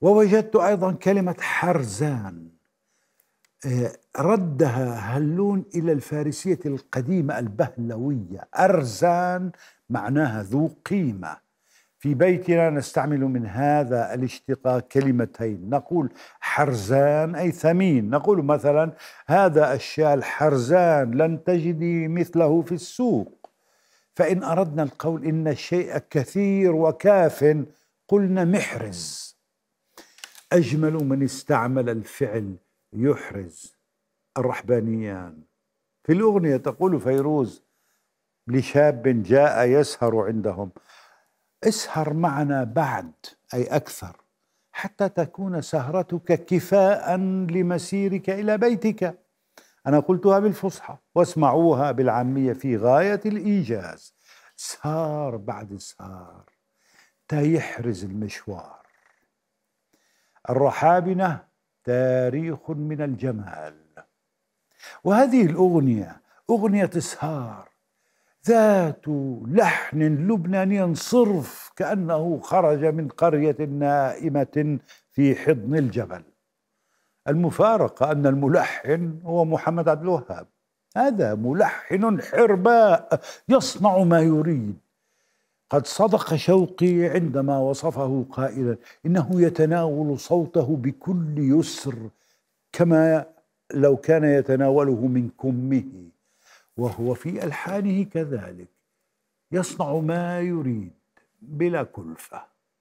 ووجدت أيضا كلمة حرزان آه، ردها هلون إلى الفارسية القديمة البهلوية أرزان معناها ذو قيمة في بيتنا نستعمل من هذا الاشتقاق كلمتين نقول حرزان أي ثمين نقول مثلا هذا الشال حرزان لن تجدي مثله في السوق فإن أردنا القول إن الشيء كثير وكاف قلنا محرز أجمل من استعمل الفعل يحرز الرحبانيان في الأغنية تقول فيروز لشاب جاء يسهر عندهم اسهر معنا بعد أي أكثر حتى تكون سهرتك كفاء لمسيرك إلى بيتك أنا قلتها بالفصحى واسمعوها بالعامية في غاية الإيجاز سهار بعد سهار تيحرز المشوار الرحابنة تاريخ من الجمال وهذه الأغنية أغنية إسهار ذات لحن لبناني صرف كأنه خرج من قرية نائمة في حضن الجبل المفارقة أن الملحن هو محمد عبد الوهاب هذا ملحن حرباء يصنع ما يريد قد صدق شوقي عندما وصفه قائلا انه يتناول صوته بكل يسر كما لو كان يتناوله من كمه وهو في الحانه كذلك يصنع ما يريد بلا كلفه